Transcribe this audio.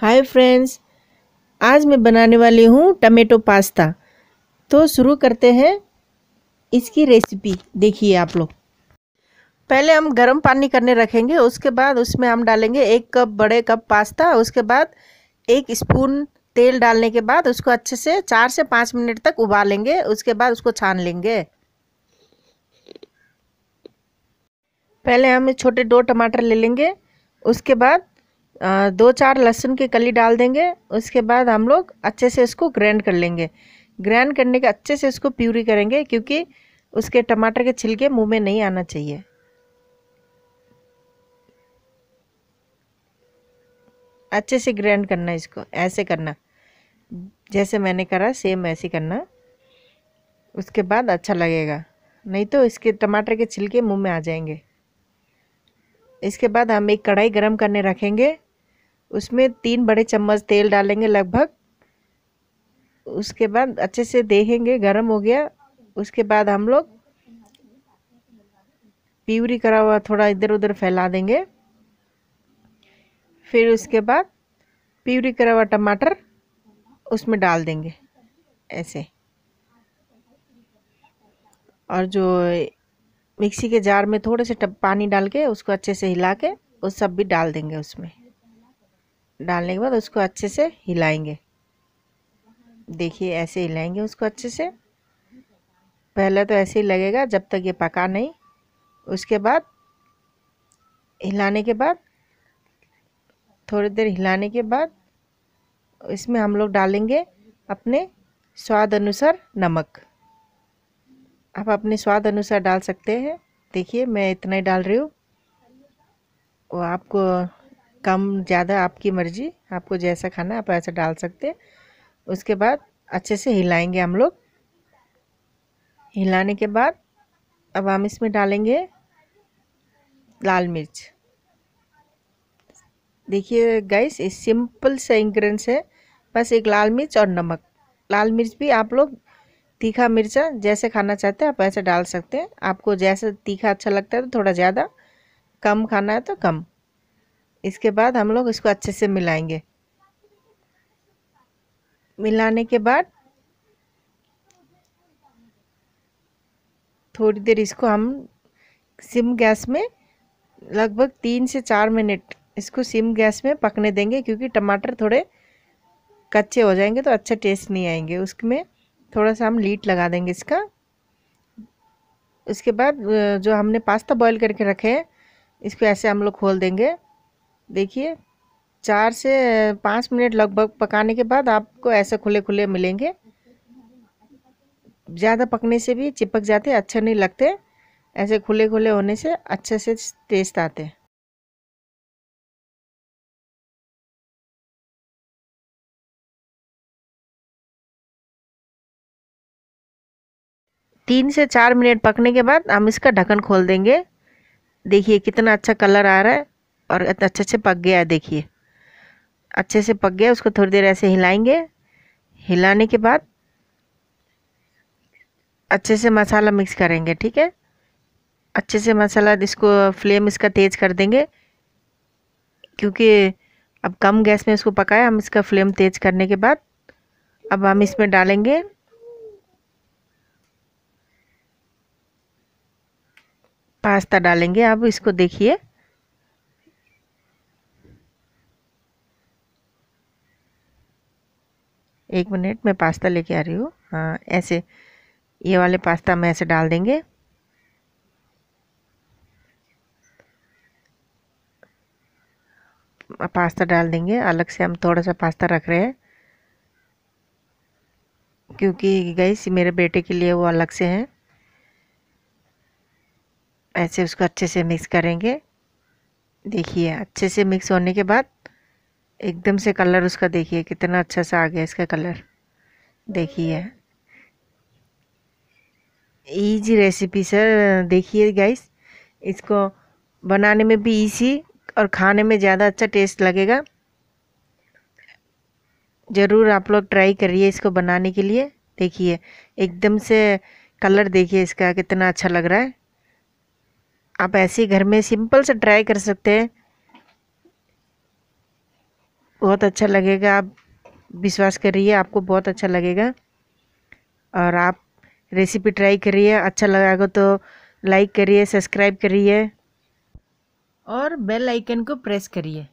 hi friends आज मैं बनाने वाली हूँ टमेटो पास्ता तो शुरू करते हैं इसकी रेसिपी देखिए आप लोग पहले हम गर्म पानी करने रखेंगे उसके बाद उसमें हम डालेंगे एक कप बड़े कप पास्ता उसके बाद एक स्पून तेल डालने के बाद उसको अच्छे से चार से पाँच मिनट तक उबालेंगे उसके बाद उसको छान लेंगे पहले हम छोटे दो टमाटर ले लेंगे उसके बाद दो चार लहसुन की कली डाल देंगे उसके बाद हम लोग अच्छे से इसको ग्रैंड कर लेंगे ग्रैंड करने के अच्छे से इसको प्यूरी करेंगे क्योंकि उसके टमाटर के छिलके मुंह में नहीं आना चाहिए अच्छे से ग्रैंड करना इसको ऐसे करना जैसे मैंने करा सेम ऐसे करना उसके बाद अच्छा लगेगा नहीं तो इसके टमाटर के छिलके मुंह में आ जाएंगे इसके बाद हम एक कढ़ाई गरम करने रखेंगे उसमें तीन बड़े चम्मच तेल डालेंगे लगभग उसके बाद अच्छे से देखेंगे गर्म हो गया उसके बाद हम लोग प्यूरी करा हुआ थोड़ा इधर उधर फैला देंगे फिर उसके बाद प्यूरी करा हुआ टमाटर उसमें डाल देंगे ऐसे और जो मिक्सी के जार में थोड़े से पानी डाल के उसको अच्छे से हिला के वो सब भी डाल देंगे उसमें डालने के बाद उसको अच्छे से हिलाएंगे देखिए ऐसे हिलाएंगे उसको अच्छे से पहले तो ऐसे ही लगेगा जब तक ये पका नहीं उसके बाद हिलाने के बाद थोड़ी देर हिलाने के बाद इसमें हम लोग डालेंगे अपने स्वाद अनुसार नमक आप अपने स्वाद अनुसार डाल सकते हैं देखिए मैं इतना ही डाल रही हूँ वो आपको कम ज़्यादा आपकी मर्ज़ी आपको जैसा खाना है आप ऐसा डाल सकते हैं उसके बाद अच्छे से हिलाएंगे हम लोग हिलाने के बाद अब हम इसमें डालेंगे लाल मिर्च देखिए गैस ये सिंपल सा इंग्रेडिएंट्स है बस एक लाल मिर्च और नमक लाल मिर्च भी आप लोग तीखा मिर्चा जैसे खाना चाहते हैं आप ऐसे डाल सकते हैं आपको जैसे तीखा अच्छा लगता है तो थोड़ा ज़्यादा कम खाना है तो कम इसके बाद हम लोग इसको अच्छे से मिलाएंगे मिलाने के बाद थोड़ी देर इसको हम सिम गैस में लगभग तीन से चार मिनट इसको सिम गैस में पकने देंगे क्योंकि टमाटर थोड़े कच्चे हो जाएंगे तो अच्छा टेस्ट नहीं आएंगे उसमें थोड़ा सा हम लीट लगा देंगे इसका उसके बाद जो हमने पास्ता बॉईल करके रखे हैं इसको ऐसे हम लोग खोल देंगे देखिए चार से पाँच मिनट लगभग पकाने के बाद आपको ऐसे खुले खुले मिलेंगे ज़्यादा पकने से भी चिपक जाते अच्छे नहीं लगते ऐसे खुले खुले होने से अच्छे से टेस्ट आते तीन से चार मिनट पकने के बाद हम इसका ढक्कन खोल देंगे देखिए कितना अच्छा कलर आ रहा है और अच्छे अच्छे पक गया है देखिए अच्छे से पक गया उसको थोड़ी देर ऐसे हिलाएंगे हिलाने के बाद अच्छे से मसाला मिक्स करेंगे ठीक है अच्छे से मसाला इसको फ्लेम इसका तेज़ कर देंगे क्योंकि अब कम गैस में इसको पकाया हम इसका फ्लेम तेज़ करने के बाद अब हम इसमें डालेंगे पास्ता डालेंगे अब इसको देखिए एक मिनट मैं पास्ता लेके आ रही हूँ हाँ ऐसे ये वाले पास्ता में ऐसे डाल देंगे पास्ता डाल देंगे अलग से हम थोड़ा सा पास्ता रख रहे हैं क्योंकि गई मेरे बेटे के लिए वो अलग से हैं ऐसे उसको अच्छे से मिक्स करेंगे देखिए अच्छे से मिक्स होने के बाद एकदम से कलर उसका देखिए कितना अच्छा सा आ गया इसका कलर देखिए ईजी रेसिपी सर देखिए गाइस इसको बनाने में भी ईजी और खाने में ज़्यादा अच्छा टेस्ट लगेगा ज़रूर आप लोग ट्राई करिए इसको बनाने के लिए देखिए एकदम से कलर देखिए इसका कितना अच्छा लग रहा है आप ऐसे घर में सिंपल से ट्राई कर सकते हैं बहुत अच्छा लगेगा आप विश्वास करिए आपको बहुत अच्छा लगेगा और आप रेसिपी ट्राई करिए अच्छा लगेगा तो लाइक करिए सब्सक्राइब करिए और बेल आइकन को प्रेस करिए